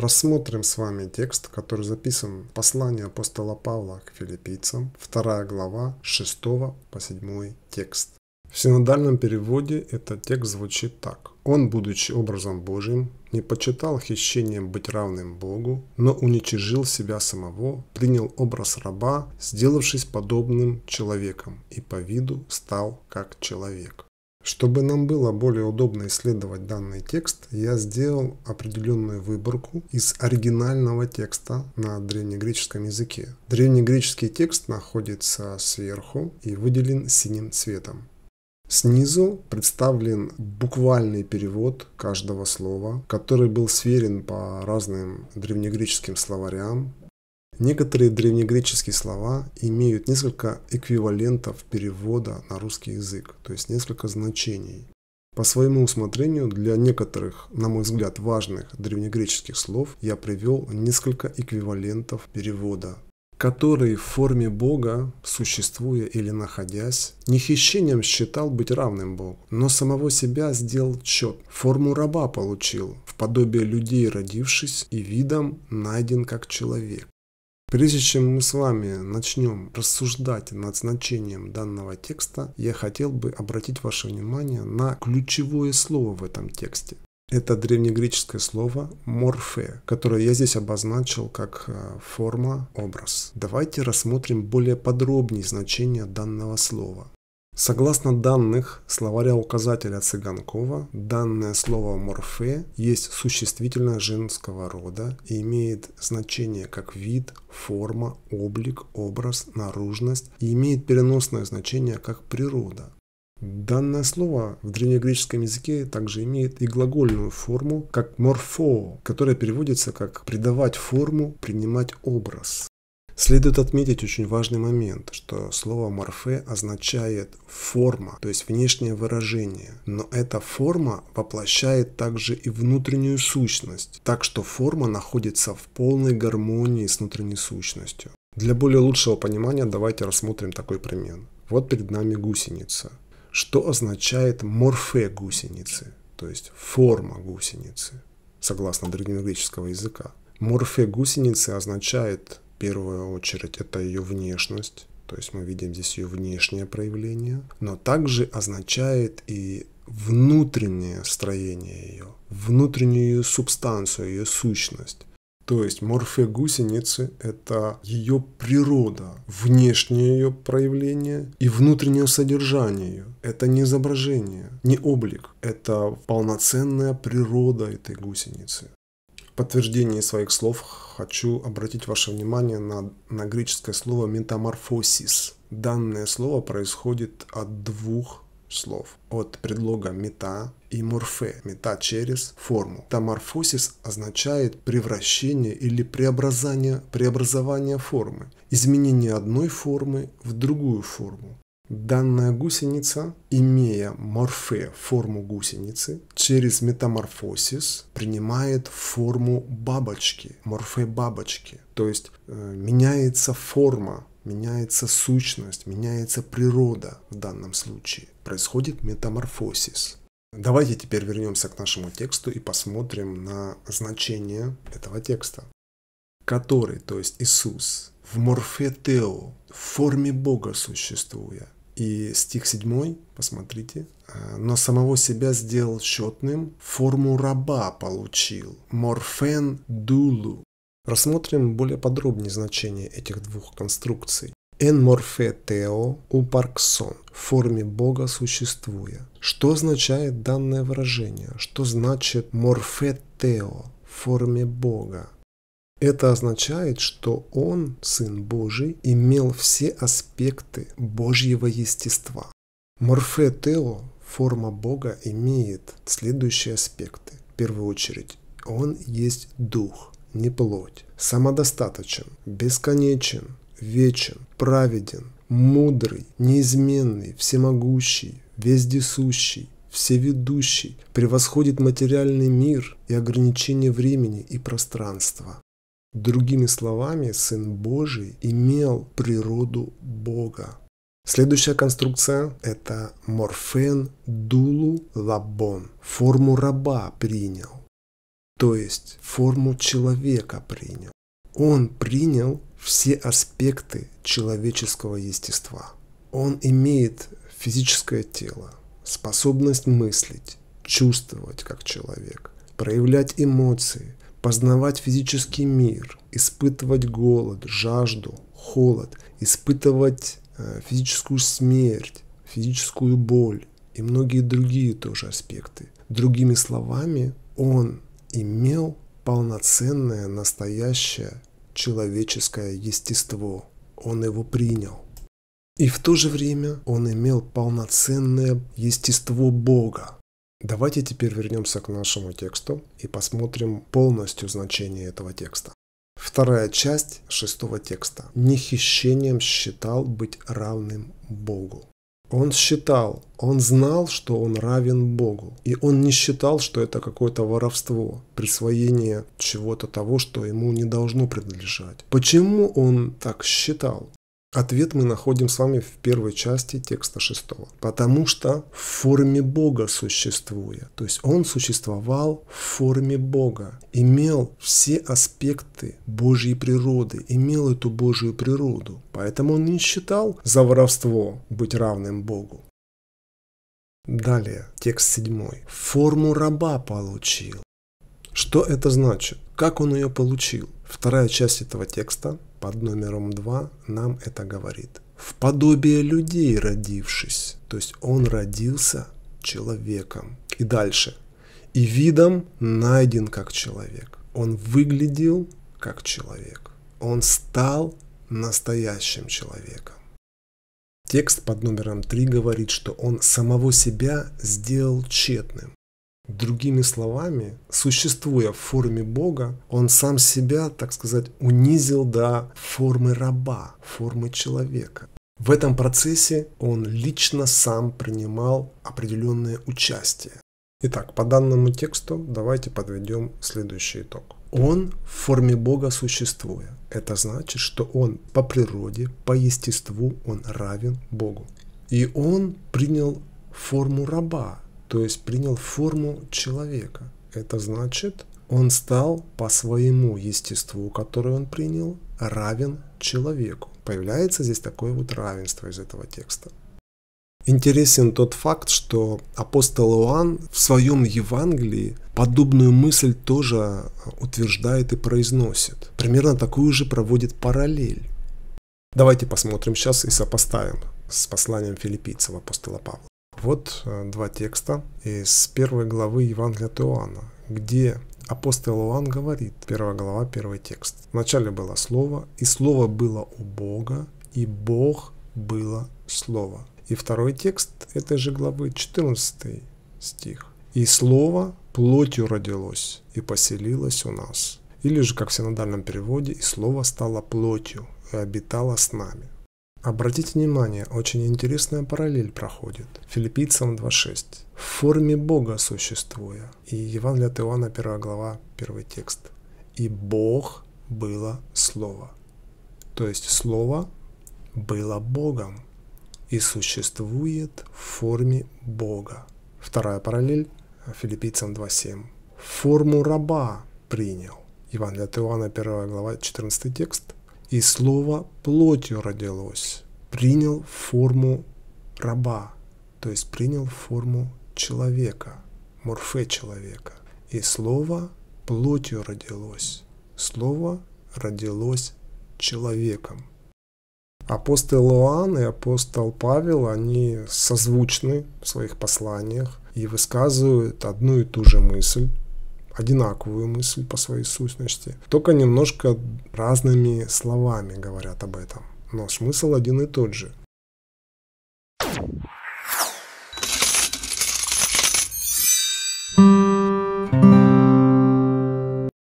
Рассмотрим с вами текст, который записан в послании апостола Павла к филиппийцам, 2 глава, 6 по 7 текст. В синодальном переводе этот текст звучит так. «Он, будучи образом Божьим, не почитал хищением быть равным Богу, но уничижил себя самого, принял образ раба, сделавшись подобным человеком, и по виду стал как человек». Чтобы нам было более удобно исследовать данный текст, я сделал определенную выборку из оригинального текста на древнегреческом языке. Древнегреческий текст находится сверху и выделен синим цветом. Снизу представлен буквальный перевод каждого слова, который был сверен по разным древнегреческим словарям, Некоторые древнегреческие слова имеют несколько эквивалентов перевода на русский язык, то есть несколько значений. По своему усмотрению, для некоторых, на мой взгляд, важных древнегреческих слов я привел несколько эквивалентов перевода, которые в форме Бога, существуя или находясь, не хищением считал быть равным Богу, но самого себя сделал чет, форму раба получил, в подобие людей родившись и видом найден как человек. Прежде чем мы с вами начнем рассуждать над значением данного текста, я хотел бы обратить ваше внимание на ключевое слово в этом тексте. Это древнегреческое слово «морфе», которое я здесь обозначил как э, форма, образ. Давайте рассмотрим более подробнее значение данного слова. Согласно данных словаря указателя Цыганкова, данное слово «морфе» есть существительное женского рода и имеет значение как вид, форма, облик, образ, наружность и имеет переносное значение как природа. Данное слово в древнегреческом языке также имеет и глагольную форму, как «морфо», которая переводится как «придавать форму, принимать образ». Следует отметить очень важный момент, что слово «морфе» означает «форма», то есть внешнее выражение. Но эта форма воплощает также и внутреннюю сущность, так что форма находится в полной гармонии с внутренней сущностью. Для более лучшего понимания давайте рассмотрим такой пример. Вот перед нами гусеница. Что означает «морфе» гусеницы, то есть форма гусеницы, согласно древнегреческого языка. Морфе гусеницы означает первую очередь это ее внешность, то есть мы видим здесь ее внешнее проявление, но также означает и внутреннее строение ее, внутреннюю субстанцию, ее сущность. То есть морфе гусеницы – это ее природа, внешнее ее проявление и внутреннее содержание ее. Это не изображение, не облик, это полноценная природа этой гусеницы. В подтверждении своих слов хочу обратить ваше внимание на, на греческое слово метаморфосис. Данное слово происходит от двух слов. От предлога «мета» и «морфе» – «мета» через форму. Таморфосис означает превращение или преобразование, преобразование формы, изменение одной формы в другую форму. Данная гусеница, имея морфе форму гусеницы, через метаморфосис принимает форму бабочки, морфе бабочки. То есть э, меняется форма, меняется сущность, меняется природа в данном случае. Происходит метаморфосис. Давайте теперь вернемся к нашему тексту и посмотрим на значение этого текста. Который, то есть Иисус, в морфе тео, в форме Бога существуя, и стих 7, посмотрите. А, «Но самого себя сделал счетным, форму раба получил, морфен дулу». Рассмотрим более подробнее значение этих двух конструкций. «Эн морфе тео у в форме Бога существуя. Что означает данное выражение? Что значит «морфе тео» в форме Бога? Это означает, что он, Сын Божий, имел все аспекты Божьего естества. Морфе Тео, форма Бога, имеет следующие аспекты. В первую очередь, он есть дух, не плоть, самодостаточен, бесконечен, вечен, праведен, мудрый, неизменный, всемогущий, вездесущий, всеведущий, превосходит материальный мир и ограничение времени и пространства. Другими словами, Сын Божий имел природу Бога. Следующая конструкция – это морфен дулу лабон. Форму раба принял, то есть форму человека принял. Он принял все аспекты человеческого естества. Он имеет физическое тело, способность мыслить, чувствовать как человек, проявлять эмоции, познавать физический мир, испытывать голод, жажду, холод, испытывать э, физическую смерть, физическую боль и многие другие тоже аспекты. Другими словами, он имел полноценное настоящее человеческое естество. Он его принял. И в то же время он имел полноценное естество Бога. Давайте теперь вернемся к нашему тексту и посмотрим полностью значение этого текста. Вторая часть шестого текста. «Не хищением считал быть равным Богу». Он считал, он знал, что он равен Богу. И он не считал, что это какое-то воровство, присвоение чего-то того, что ему не должно принадлежать. Почему он так считал? Ответ мы находим с вами в первой части текста 6. Потому что в форме Бога существуя. То есть он существовал в форме Бога, имел все аспекты Божьей природы, имел эту Божью природу. Поэтому он не считал за воровство быть равным Богу. Далее, текст 7. Форму раба получил. Что это значит? Как он ее получил? Вторая часть этого текста под номером два нам это говорит. В подобие людей родившись. То есть он родился человеком. И дальше. И видом найден как человек. Он выглядел как человек. Он стал настоящим человеком. Текст под номером 3 говорит, что он самого себя сделал тщетным. Другими словами, существуя в форме Бога, он сам себя, так сказать, унизил до формы раба, формы человека. В этом процессе он лично сам принимал определенное участие. Итак, по данному тексту давайте подведем следующий итог. Он в форме Бога существуя. Это значит, что он по природе, по естеству, он равен Богу. И он принял форму раба, то есть принял форму человека. Это значит, он стал по своему естеству, которое он принял, равен человеку. Появляется здесь такое вот равенство из этого текста. Интересен тот факт, что апостол Иоанн в своем Евангелии подобную мысль тоже а, утверждает и произносит. Примерно такую же проводит параллель. Давайте посмотрим сейчас и сопоставим с посланием филиппийцев апостола Павла. Вот э, два текста из первой главы Евангелия от Иоанна, где апостол Иоанн говорит, первая глава, первый текст. Вначале было Слово, и Слово было у Бога, и Бог было Слово. И второй текст этой же главы, 14 стих. «И Слово плотью родилось и поселилось у нас». Или же, как в синодальном переводе, «И Слово стало плотью и обитало с нами». Обратите внимание, очень интересная параллель проходит. Филиппийцам 2.6. В форме Бога существуя. И Евангелие от Иоанна 1 глава, 1 текст. И Бог было Слово. То есть Слово было Богом и существует в форме Бога. Вторая параллель Филиппийцам 2.7. Форму раба принял. Евангелие от Иоанна 1 глава 14 текст – и слово плотью родилось, принял форму раба, то есть принял форму человека, морфе человека. И слово плотью родилось, слово родилось человеком. Апостол Иоанн и апостол Павел, они созвучны в своих посланиях и высказывают одну и ту же мысль, одинаковую мысль по своей сущности, только немножко разными словами говорят об этом. Но смысл один и тот же.